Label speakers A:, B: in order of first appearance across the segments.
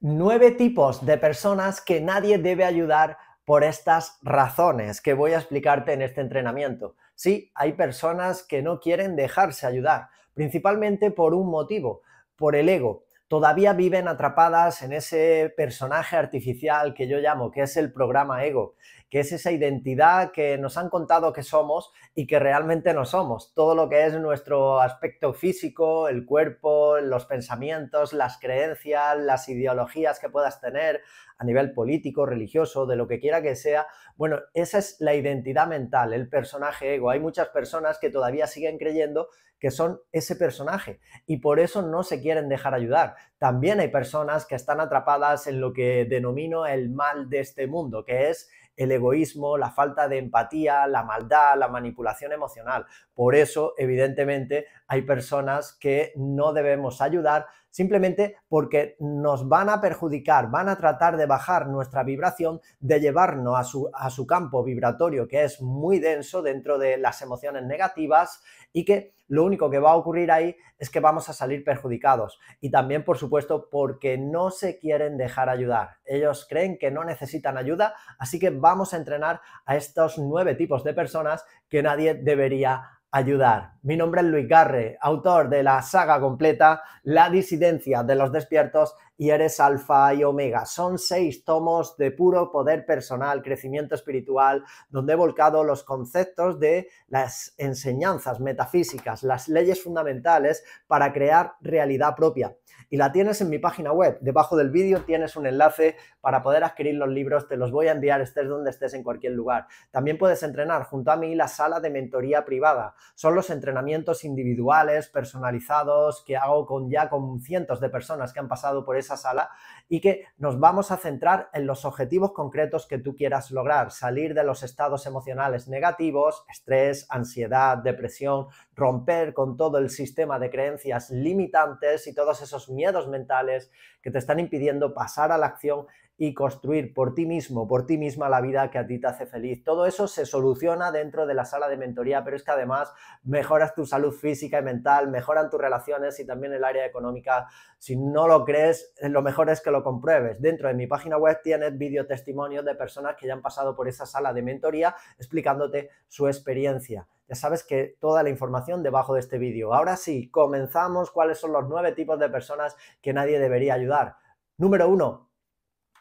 A: nueve tipos de personas que nadie debe ayudar por estas razones que voy a explicarte en este entrenamiento. Sí, hay personas que no quieren dejarse ayudar, principalmente por un motivo, por el ego todavía viven atrapadas en ese personaje artificial que yo llamo, que es el programa ego, que es esa identidad que nos han contado que somos y que realmente no somos. Todo lo que es nuestro aspecto físico, el cuerpo, los pensamientos, las creencias, las ideologías que puedas tener a nivel político, religioso, de lo que quiera que sea. Bueno, esa es la identidad mental, el personaje ego. Hay muchas personas que todavía siguen creyendo que son ese personaje y por eso no se quieren dejar ayudar. También hay personas que están atrapadas en lo que denomino el mal de este mundo, que es el egoísmo, la falta de empatía, la maldad, la manipulación emocional. Por eso, evidentemente, hay personas que no debemos ayudar, simplemente porque nos van a perjudicar, van a tratar de bajar nuestra vibración, de llevarnos a su, campo vibratorio que es muy denso dentro de las emociones negativas y que lo único que va a ocurrir ahí es que vamos a salir perjudicados. Y también, por supuesto, porque no se quieren dejar ayudar. Ellos creen que no necesitan ayuda, así que vamos a entrenar a estos nueve tipos de personas que nadie debería ayudar. Mi nombre es Luis Garre, autor de la saga completa La disidencia de los despiertos y eres alfa y omega. Son seis tomos de puro poder personal, crecimiento espiritual, donde he volcado los conceptos de las enseñanzas metafísicas, las leyes fundamentales para crear realidad propia. Y la tienes en mi página web. Debajo del vídeo tienes un enlace para poder adquirir los libros. Te los voy a enviar estés donde estés en cualquier lugar. También puedes entrenar junto a mí la sala de mentoría privada son los entrenamientos individuales, personalizados, que hago con ya con cientos de personas que han pasado por esa sala y que nos vamos a centrar en los objetivos concretos que tú quieras lograr, salir de los estados emocionales negativos, estrés, ansiedad, depresión, romper con todo el sistema de creencias limitantes y todos esos miedos mentales que te están impidiendo pasar a la acción y construir por ti mismo, por ti misma la vida que a ti te hace feliz. Todo eso se soluciona dentro de la sala de mentoría, pero es que además mejoras tu salud física y mental, mejoran tus relaciones y también el área económica. Si no lo crees, eh, lo mejor es que lo compruebes. Dentro de mi página web tienes video testimonios de personas que ya han pasado por esa sala de mentoría explicándote su experiencia. Ya sabes que toda la información debajo de este vídeo. Ahora sí, comenzamos cuáles son los nueve tipos de personas que nadie debería ayudar. Número uno,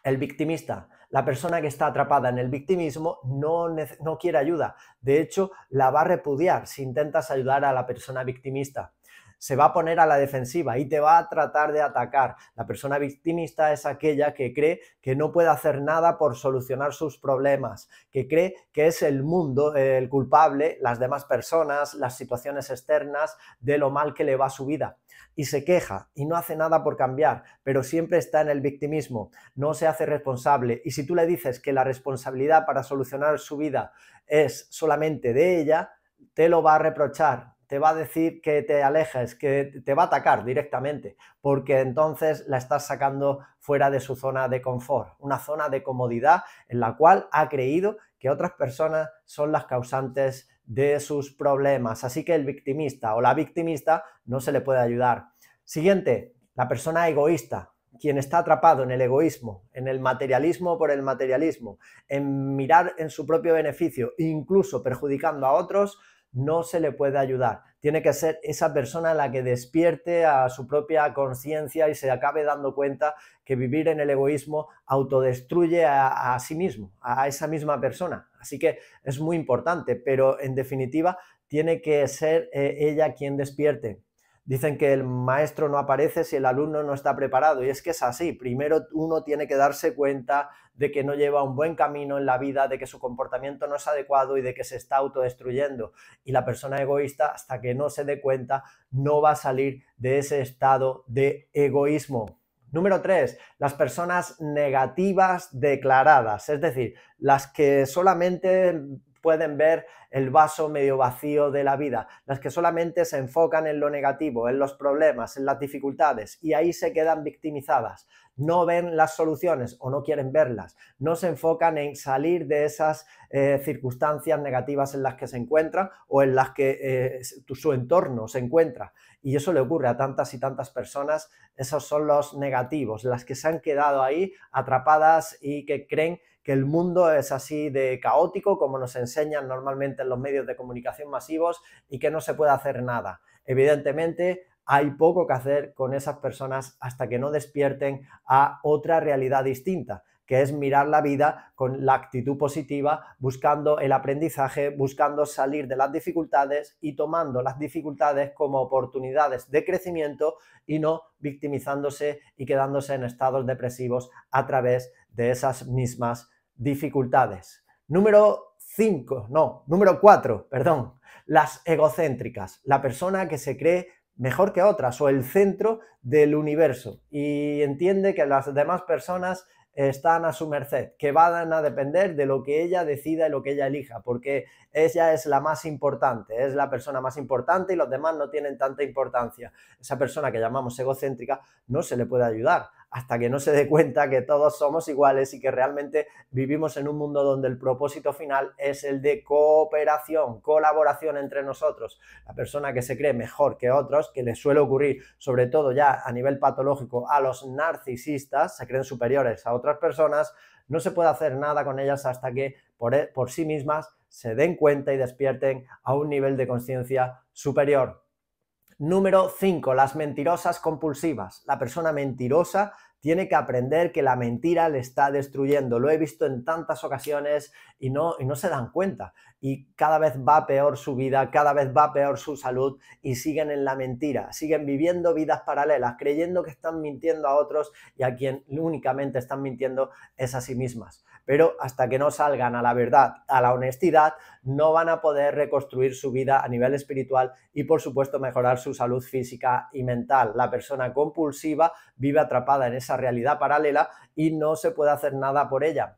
A: el victimista. La persona que está atrapada en el victimismo no, no quiere ayuda. De hecho, la va a repudiar si intentas ayudar a la persona victimista se va a poner a la defensiva y te va a tratar de atacar. La persona victimista es aquella que cree que no puede hacer nada por solucionar sus problemas, que cree que es el mundo eh, el culpable, las demás personas, las situaciones externas de lo mal que le va a su vida. Y se queja y no hace nada por cambiar, pero siempre está en el victimismo, no se hace responsable. Y si tú le dices que la responsabilidad para solucionar su vida es solamente de ella, te lo va a reprochar, te va a decir que te alejes, que te va a atacar directamente, porque entonces la estás sacando fuera de su zona de confort, una zona de comodidad en la cual ha creído que otras personas son las causantes de sus problemas. Así que el victimista o la victimista no se le puede ayudar. Siguiente, la persona egoísta, quien está atrapado en el egoísmo, en el materialismo por el materialismo, en mirar en su propio beneficio, incluso perjudicando a otros, no se le puede ayudar. Tiene que ser esa persona la que despierte a su propia conciencia y se acabe dando cuenta que vivir en el egoísmo autodestruye a, sí mismo, a esa misma persona. Así que es muy importante, pero en definitiva tiene que ser eh, ella quien despierte. Dicen que el maestro no aparece si el alumno no está preparado. Y es que es así. Primero uno tiene que darse cuenta de que no lleva un buen camino en la vida, de que su comportamiento no es adecuado y de que se está autodestruyendo. Y la persona egoísta, hasta que no se dé cuenta, no va a salir de ese estado de egoísmo. Número tres, las personas negativas declaradas, es decir, las que solamente pueden ver el vaso medio vacío de la vida, las que solamente se enfocan en lo negativo, en los problemas, en las dificultades y ahí se quedan victimizadas. No ven las soluciones o no quieren verlas, no se enfocan en salir de esas eh, circunstancias negativas en las que se encuentran o en las que eh, su entorno se encuentra. Y eso le ocurre a tantas y tantas personas, esos son los negativos, las que se han quedado ahí atrapadas y que creen que el mundo es así de caótico como nos enseñan normalmente en los medios de comunicación masivos y que no se puede hacer nada. Evidentemente, hay poco que hacer con esas personas hasta que no despierten a otra realidad distinta que es mirar la vida con la actitud positiva, buscando el aprendizaje, buscando salir de las dificultades y tomando las dificultades como oportunidades de crecimiento y no victimizándose y quedándose en estados depresivos a través de esas mismas dificultades. Número 5, no, número 4, perdón, las egocéntricas, la persona que se cree mejor que otras o el centro del universo y entiende que las demás personas están a su merced, que van a depender de lo que ella decida y lo que ella elija, porque ella es la más importante, es la persona más importante y los demás no tienen tanta importancia. Esa persona que llamamos egocéntrica no se le puede ayudar hasta que no se dé cuenta que todos somos iguales y que realmente vivimos en un mundo donde el propósito final es el de cooperación, colaboración entre nosotros. La persona que se cree mejor que otros, que le suele ocurrir sobre todo ya a nivel patológico a los narcisistas, se creen superiores a otras personas, no se puede hacer nada con ellas hasta que por, e, por sí mismas se den cuenta y despierten a un nivel de conciencia superior. Número 5, las mentirosas compulsivas. La persona mentirosa tiene que aprender que la mentira le está destruyendo. Lo he visto en tantas ocasiones y no, y no se dan cuenta y cada vez va peor su vida, cada vez va peor su salud y siguen en la mentira, siguen viviendo vidas paralelas, creyendo que están mintiendo a otros y a quien únicamente están mintiendo es a sí mismas. Pero hasta que no salgan a la verdad, a la honestidad, no van a poder reconstruir su vida a nivel espiritual y por supuesto mejorar su salud física y mental. La persona compulsiva vive atrapada en esa realidad paralela y no se puede hacer nada por ella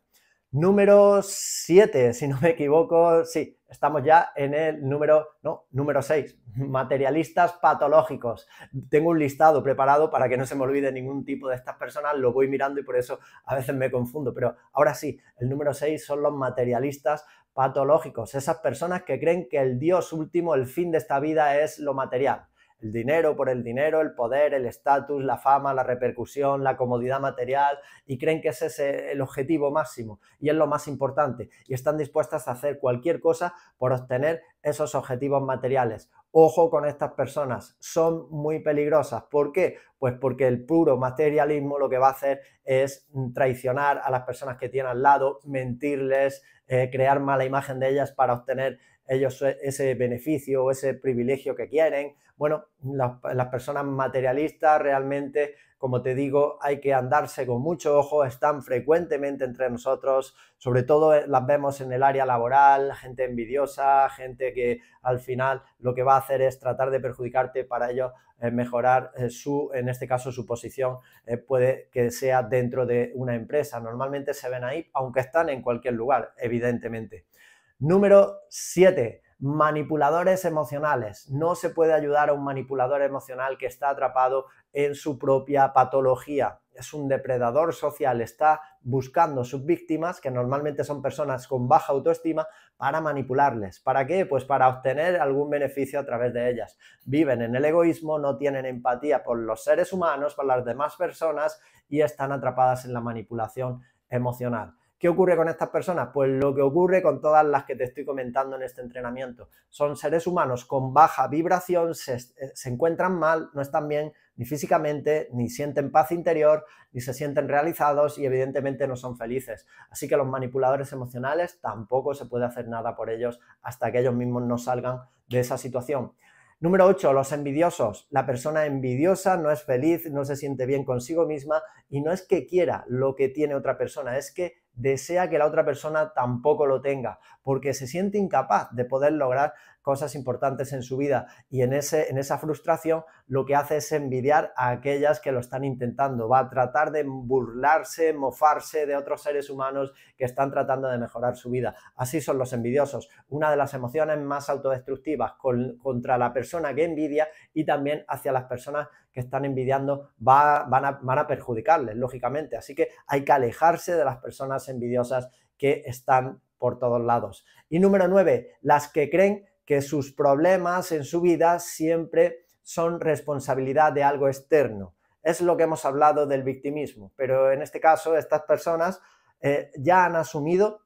A: número 7, si no me equivoco, sí, estamos ya en el número, no, número 6, materialistas patológicos. Tengo un listado preparado para que no se me olvide ningún tipo de estas personas, lo voy mirando y por eso a veces me confundo, pero ahora sí, el número 6 son los materialistas patológicos, esas personas que creen que el Dios último, el fin de esta vida es lo material el dinero por el dinero, el poder, el estatus, la fama, la repercusión, la comodidad material y creen que ese es eh, el objetivo máximo y es lo más importante y están dispuestas a hacer cualquier cosa por obtener esos objetivos materiales. Ojo con estas personas, son muy peligrosas. ¿Por qué? Pues porque el puro materialismo lo que va a hacer es traicionar a las personas que tienen al lado, mentirles, eh, crear mala imagen de ellas para obtener ellos e, ese beneficio o ese privilegio que quieren. Bueno, las, personas materialistas realmente, como te digo, hay que andarse con mucho ojo, están frecuentemente entre nosotros, sobre todo eh, las vemos en el área laboral, gente envidiosa, gente que al final lo que va a hacer es tratar de perjudicarte para ellos eh, mejorar eh, su, en este caso, su posición, puede que sea dentro de una empresa. Normalmente se ven ahí, aunque están en cualquier lugar, evidentemente. Número 7. Manipuladores emocionales. No se puede ayudar a un manipulador emocional que está atrapado en su propia patología. Es un depredador social, está buscando sus víctimas, que normalmente son personas con baja autoestima, para manipularles. ¿Para qué? Pues para obtener algún beneficio a través de ellas. Viven en el egoísmo, no tienen empatía por los seres humanos, por las demás personas y están atrapadas en la manipulación emocional. ¿Qué ocurre con estas personas? Pues lo que ocurre con todas las que te estoy comentando en este entrenamiento. Son seres humanos con baja vibración, eh, se, encuentran mal, no están bien ni físicamente, ni sienten paz interior, ni se sienten realizados y evidentemente no son felices. Así que los manipuladores emocionales tampoco se puede hacer nada por ellos hasta que ellos mismos no salgan de esa situación. Número 8, los envidiosos. La persona envidiosa no es feliz, no se siente bien consigo misma y no es que quiera lo que tiene otra persona, es que desea que la otra persona tampoco lo tenga, porque se siente incapaz de poder lograr cosas importantes en su vida y en, ese, en esa frustración lo que hace es envidiar a aquellas que lo están intentando, va a tratar de burlarse, mofarse de otros seres humanos que están tratando de mejorar su vida. Así son los envidiosos, una de las emociones más autodestructivas contra la persona que envidia y también hacia las personas están envidiando van, a, van a perjudicarles, lógicamente. Así que hay que alejarse de las personas envidiosas que están por todos lados. Y número nueve, las que creen que sus problemas en su vida siempre son responsabilidad de algo externo. Es lo que hemos hablado del victimismo, pero en este caso estas personas eh, ya han asumido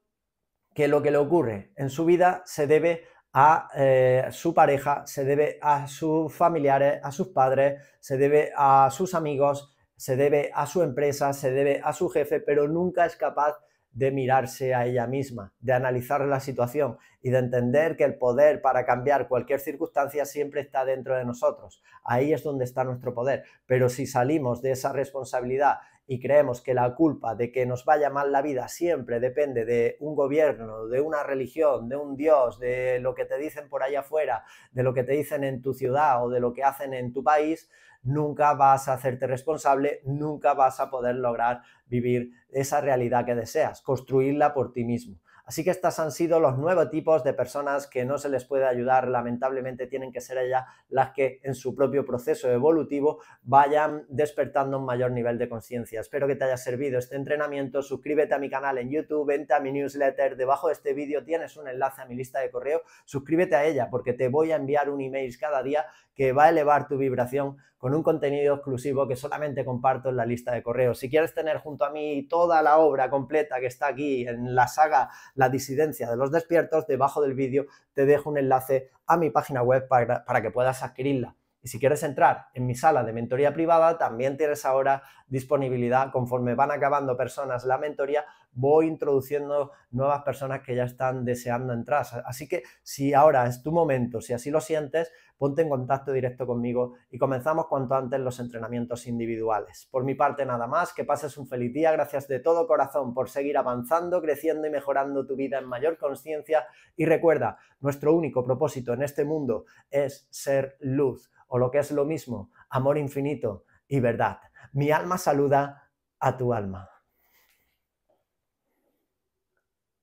A: que lo que le ocurre en su vida se debe a eh, su pareja, se debe a sus familiares, a sus padres, se debe a sus amigos, se debe a su empresa, se debe a su jefe, pero nunca es capaz de mirarse a ella misma, de analizar la situación y de entender que el poder para cambiar cualquier circunstancia siempre está dentro de nosotros. Ahí es donde está nuestro poder. Pero si salimos de esa responsabilidad y creemos que la culpa de que nos vaya mal la vida siempre depende de un gobierno, de una religión, de un dios, de lo que te dicen por allá afuera, de lo que te dicen en tu ciudad o de lo que hacen en tu país, nunca vas a hacerte responsable, nunca vas a poder lograr vivir esa realidad que deseas, construirla por ti mismo. Así que estas han sido los nuevos tipos de personas que no se les puede ayudar. Lamentablemente tienen que ser ellas las que en su propio proceso evolutivo vayan despertando un mayor nivel de conciencia. Espero que te haya servido este entrenamiento. Suscríbete a mi canal en YouTube, vente a mi newsletter. Debajo de este vídeo tienes un enlace a mi lista de correo. Suscríbete a ella porque te voy a enviar un email cada día que va a elevar tu vibración con un contenido exclusivo que solamente comparto en la lista de correos. Si quieres tener junto a mí toda la obra completa que está aquí en la saga La disidencia de los despiertos, debajo del vídeo te dejo un enlace a mi página web para, que puedas adquirirla. Y si quieres entrar en mi sala de mentoría privada, también tienes ahora disponibilidad. Conforme van acabando personas la mentoría, voy introduciendo nuevas personas que ya están deseando entrar. Así que si ahora es tu momento, si así lo sientes, ponte en contacto directo conmigo y comenzamos cuanto antes los entrenamientos individuales. Por mi parte nada más, que pases un feliz día, gracias de todo corazón por seguir avanzando, creciendo y mejorando tu vida en mayor conciencia y recuerda, nuestro único propósito en este mundo es ser luz o lo que es lo mismo, amor infinito y verdad. Mi alma saluda a tu alma.